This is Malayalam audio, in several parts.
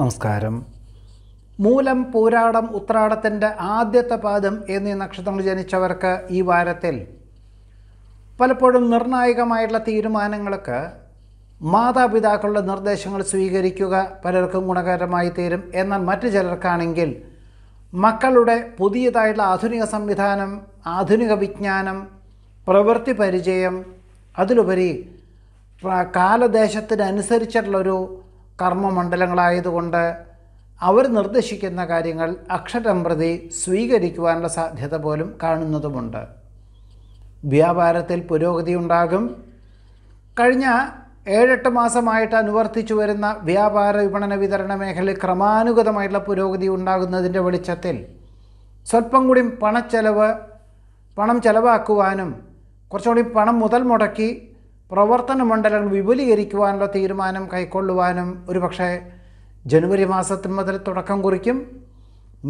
നമസ്കാരം മൂലം പൂരാടം ഉത്രാടത്തിൻ്റെ ആദ്യത്തെ പാദം എന്നീ നക്ഷത്രങ്ങൾ ജനിച്ചവർക്ക് ഈ വാരത്തിൽ പലപ്പോഴും നിർണായകമായിട്ടുള്ള തീരുമാനങ്ങൾക്ക് മാതാപിതാക്കളുടെ നിർദ്ദേശങ്ങൾ സ്വീകരിക്കുക പലർക്കും ഗുണകരമായി തീരും എന്നാൽ മറ്റു ചിലർക്കാണെങ്കിൽ മക്കളുടെ പുതിയതായിട്ടുള്ള ആധുനിക സംവിധാനം ആധുനിക വിജ്ഞാനം പ്രവൃത്തി പരിചയം അതിലുപരി കാലദേശത്തിനനുസരിച്ചിട്ടുള്ളൊരു കർമ്മമണ്ഡലങ്ങളായതുകൊണ്ട് അവർ നിർദ്ദേശിക്കുന്ന കാര്യങ്ങൾ അക്ഷരം പ്രതി സ്വീകരിക്കുവാനുള്ള സാധ്യത പോലും കാണുന്നതുമുണ്ട് വ്യാപാരത്തിൽ പുരോഗതി ഉണ്ടാകും കഴിഞ്ഞ ഏഴെട്ട് മാസമായിട്ട് അനുവർത്തിച്ചു വരുന്ന വ്യാപാര വിപണന വിതരണ മേഖലയിൽ ക്രമാനുഗതമായിട്ടുള്ള പുരോഗതി ഉണ്ടാകുന്നതിൻ്റെ വെളിച്ചത്തിൽ സ്വല്പം കൂടി പണച്ചെലവ് പണം ചെലവാക്കുവാനും കുറച്ചുകൂടി പണം മുതൽ മുടക്കി പ്രവർത്തന മണ്ഡലങ്ങൾ വിപുലീകരിക്കുവാനുള്ള തീരുമാനം കൈക്കൊള്ളുവാനും പക്ഷേ ജനുവരി മാസത്തിന് മുതൽ തുടക്കം കുറിക്കും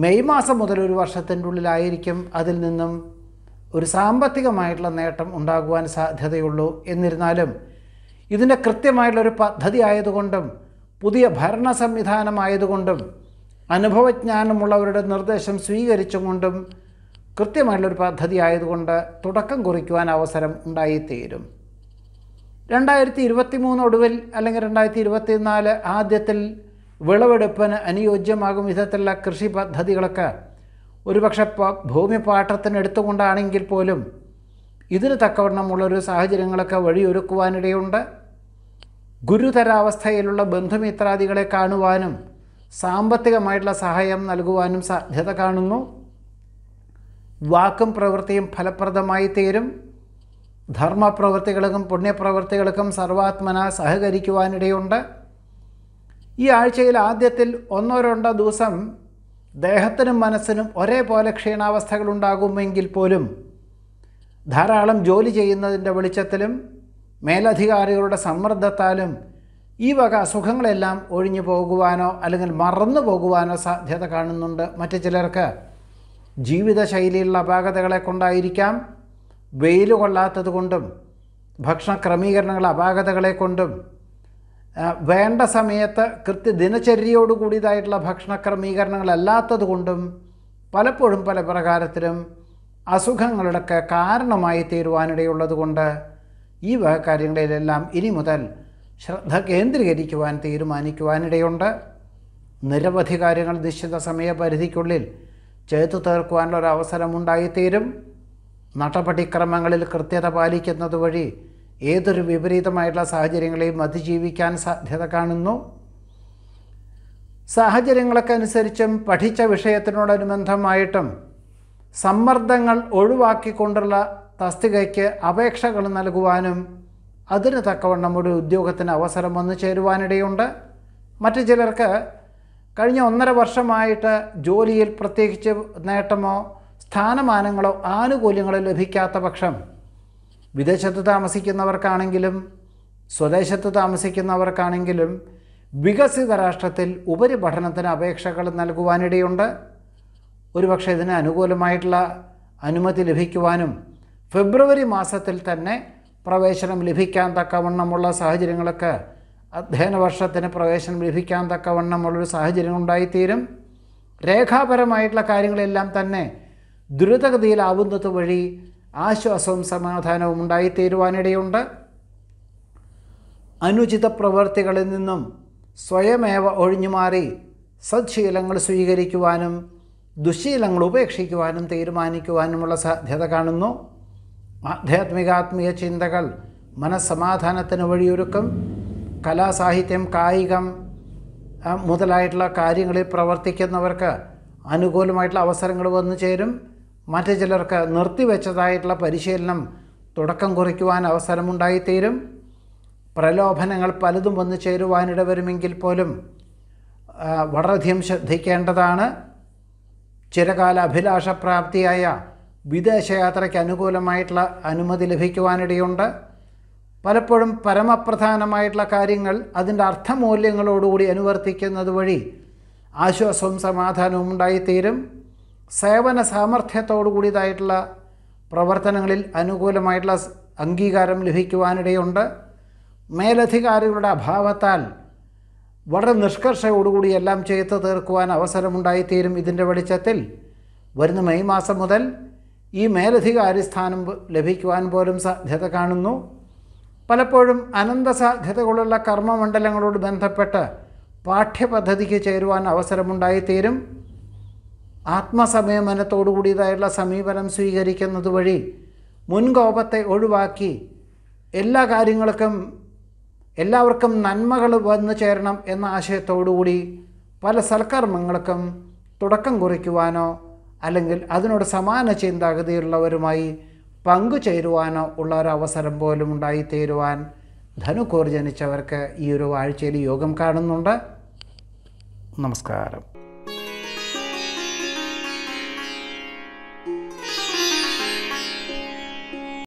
മെയ് മാസം മുതൽ ഒരു വർഷത്തിൻ്റെ ഉള്ളിലായിരിക്കും അതിൽ നിന്നും ഒരു സാമ്പത്തികമായിട്ടുള്ള നേട്ടം ഉണ്ടാകുവാൻ സാധ്യതയുള്ളൂ എന്നിരുന്നാലും ഇതിൻ്റെ ഒരു പദ്ധതി ആയതുകൊണ്ടും പുതിയ ഭരണ സംവിധാനമായതുകൊണ്ടും അനുഭവജ്ഞാനമുള്ളവരുടെ നിർദ്ദേശം സ്വീകരിച്ചുകൊണ്ടും കൃത്യമായിട്ടുള്ളൊരു പദ്ധതി ആയതുകൊണ്ട് തുടക്കം കുറിക്കുവാൻ അവസരം ഉണ്ടായിത്തീരും രണ്ടായിരത്തി ഇരുപത്തി മൂന്ന് ഒടുവിൽ അല്ലെങ്കിൽ രണ്ടായിരത്തി നാല് ആദ്യത്തിൽ വിളവെടുപ്പിന് അനുയോജ്യമാകും വിധത്തിലുള്ള കൃഷി പദ്ധതികളൊക്കെ ഒരുപക്ഷെ ഭൂമി പാട്ടത്തിന് എടുത്തുകൊണ്ടാണെങ്കിൽ പോലും ഇതിന് തക്കവണ്ണമുള്ളൊരു സാഹചര്യങ്ങളൊക്കെ വഴിയൊരുക്കുവാനിടയുണ്ട് ഗുരുതരാവസ്ഥയിലുള്ള ബന്ധുമിത്രാദികളെ കാണുവാനും സാമ്പത്തികമായിട്ടുള്ള സഹായം നൽകുവാനും സാധ്യത കാണുന്നു വാക്കും പ്രവൃത്തിയും ഫലപ്രദമായി തീരും ധർമ്മപ്രവൃത്തികൾക്കും പുണ്യപ്രവൃത്തികൾക്കും സർവാത്മന സഹകരിക്കുവാനിടയുണ്ട് ഈ ആഴ്ചയിൽ ആദ്യത്തിൽ ഒന്നോ രണ്ടോ ദിവസം ദേഹത്തിനും മനസ്സിനും ഒരേപോലെ ക്ഷീണാവസ്ഥകളുണ്ടാകുമെങ്കിൽ പോലും ധാരാളം ജോലി ചെയ്യുന്നതിൻ്റെ വെളിച്ചത്തിലും മേലധികാരികളുടെ സമ്മർദ്ദത്താലും ഈ വക അസുഖങ്ങളെല്ലാം ഒഴിഞ്ഞു പോകുവാനോ അല്ലെങ്കിൽ മറന്നു പോകുവാനോ സാധ്യത കാണുന്നുണ്ട് മറ്റു ചിലർക്ക് ജീവിതശൈലിയിലുള്ള അപാകതകളെ കൊണ്ടായിരിക്കാം വെയിൽ കൊള്ളാത്തത് കൊണ്ടും ഭക്ഷണ ക്രമീകരണങ്ങൾ അപാകതകളെ കൊണ്ടും വേണ്ട സമയത്ത് കൃത്യ ദിനചര്യയോട് കൂടിയതായിട്ടുള്ള ഭക്ഷണ ക്രമീകരണങ്ങളല്ലാത്തത് കൊണ്ടും പലപ്പോഴും പല പ്രകാരത്തിലും അസുഖങ്ങളുടെയൊക്കെ കാരണമായി കൊണ്ട് ഈ വക കാര്യങ്ങളിലെല്ലാം ഇനി മുതൽ ശ്രദ്ധ കേന്ദ്രീകരിക്കുവാൻ തീരുമാനിക്കുവാനിടയുണ്ട് നിരവധി കാര്യങ്ങൾ നിശ്ചിത സമയപരിധിക്കുള്ളിൽ ചെയ്തു തീർക്കുവാനുള്ള ഒരു അവസരമുണ്ടായിത്തീരും നടപടിക്രമങ്ങളിൽ കൃത്യത പാലിക്കുന്നത് വഴി ഏതൊരു വിപരീതമായിട്ടുള്ള സാഹചര്യങ്ങളെയും അതിജീവിക്കാൻ സാധ്യത കാണുന്നു സാഹചര്യങ്ങളൊക്കെ അനുസരിച്ചും പഠിച്ച വിഷയത്തിനോടനുബന്ധമായിട്ടും സമ്മർദ്ദങ്ങൾ ഒഴിവാക്കിക്കൊണ്ടുള്ള തസ്തികയ്ക്ക് അപേക്ഷകൾ നൽകുവാനും അതിന് തക്കവണ്ണം ഒരു ഉദ്യോഗത്തിന് അവസരം വന്നു ചേരുവാനിടയുണ്ട് മറ്റു ചിലർക്ക് കഴിഞ്ഞ ഒന്നര വർഷമായിട്ട് ജോലിയിൽ പ്രത്യേകിച്ച് നേട്ടമോ സ്ഥാനമാനങ്ങളോ ആനുകൂല്യങ്ങളോ ലഭിക്കാത്ത പക്ഷം വിദേശത്ത് താമസിക്കുന്നവർക്കാണെങ്കിലും സ്വദേശത്ത് താമസിക്കുന്നവർക്കാണെങ്കിലും വികസിത രാഷ്ട്രത്തിൽ ഉപരിപഠനത്തിന് അപേക്ഷകൾ നൽകുവാനിടയുണ്ട് ഒരുപക്ഷെ ഇതിന് അനുകൂലമായിട്ടുള്ള അനുമതി ലഭിക്കുവാനും ഫെബ്രുവരി മാസത്തിൽ തന്നെ പ്രവേശനം ലഭിക്കാൻ തക്കവണ്ണമുള്ള സാഹചര്യങ്ങളൊക്കെ അധ്യയന വർഷത്തിന് പ്രവേശനം ലഭിക്കാൻ തക്കവണ്ണമുള്ളൊരു സാഹചര്യം ഉണ്ടായിത്തീരും രേഖാപരമായിട്ടുള്ള കാര്യങ്ങളെല്ലാം തന്നെ ദ്രുതഗതിയിലാവുന്നത് വഴി ആശ്വാസവും സമാധാനവും ഉണ്ടായിത്തീരുവാനിടയുണ്ട് അനുചിത പ്രവൃത്തികളിൽ നിന്നും സ്വയമേവ ഒഴിഞ്ഞുമാറി സദ്ശീലങ്ങൾ സ്വീകരിക്കുവാനും ദുശീലങ്ങൾ ഉപേക്ഷിക്കുവാനും തീരുമാനിക്കുവാനുമുള്ള സാധ്യത കാണുന്നു ആധ്യാത്മികാത്മീയ ചിന്തകൾ മനസ്സമാധാനത്തിന് വഴിയൊരുക്കും കലാസാഹിത്യം കായികം മുതലായിട്ടുള്ള കാര്യങ്ങളിൽ പ്രവർത്തിക്കുന്നവർക്ക് അനുകൂലമായിട്ടുള്ള അവസരങ്ങൾ വന്നു ചേരും മറ്റു ചിലർക്ക് നിർത്തിവെച്ചതായിട്ടുള്ള പരിശീലനം തുടക്കം കുറിക്കുവാൻ അവസരമുണ്ടായിത്തീരും പ്രലോഭനങ്ങൾ പലതും വന്നു ചേരുവാനിട വരുമെങ്കിൽ പോലും വളരെയധികം ശ്രദ്ധിക്കേണ്ടതാണ് ചിരകാല അഭിലാഷപ്രാപ്തിയായ വിദേശയാത്രയ്ക്ക് അനുകൂലമായിട്ടുള്ള അനുമതി ലഭിക്കുവാനിടയുണ്ട് പലപ്പോഴും പരമപ്രധാനമായിട്ടുള്ള കാര്യങ്ങൾ അതിൻ്റെ അർത്ഥമൂല്യങ്ങളോടുകൂടി അനുവർത്തിക്കുന്നത് വഴി ആശ്വാസവും സമാധാനവും ഉണ്ടായിത്തീരും സേവന സാമർഥ്യത്തോടുകൂടിയതായിട്ടുള്ള പ്രവർത്തനങ്ങളിൽ അനുകൂലമായിട്ടുള്ള അംഗീകാരം ലഭിക്കുവാനിടയുണ്ട് മേലധികാരികളുടെ അഭാവത്താൽ വളരെ നിഷ്കർഷയോടുകൂടി എല്ലാം ചെയ്തു തീർക്കുവാൻ അവസരമുണ്ടായിത്തീരും ഇതിൻ്റെ വെളിച്ചത്തിൽ വരുന്ന മെയ് മാസം മുതൽ ഈ മേലധികാരി സ്ഥാനം ലഭിക്കുവാൻ പോലും സാധ്യത കാണുന്നു പലപ്പോഴും അനന്തസാധ്യതകളുള്ള കർമ്മമണ്ഡലങ്ങളോട് ബന്ധപ്പെട്ട് പാഠ്യപദ്ധതിക്ക് ചേരുവാൻ അവസരമുണ്ടായിത്തീരും ആത്മസംയമനത്തോടുകൂടിയതായുള്ള സമീപനം സ്വീകരിക്കുന്നത് വഴി മുൻകോപത്തെ ഒഴിവാക്കി എല്ലാ കാര്യങ്ങൾക്കും എല്ലാവർക്കും നന്മകൾ വന്നു ചേരണം എന്ന ആശയത്തോടുകൂടി പല സൽക്കർമ്മങ്ങൾക്കും തുടക്കം കുറിക്കുവാനോ അല്ലെങ്കിൽ അതിനോട് സമാന ചിന്താഗതിയുള്ളവരുമായി പങ്കുചേരുവാനോ ഉള്ള ഒരു അവസരം പോലും ഉണ്ടായിത്തീരുവാൻ ധനുക്കോർ ജനിച്ചവർക്ക് ഈ ഒരു വാഴ്ചയിൽ യോഗം കാണുന്നുണ്ട് നമസ്കാരം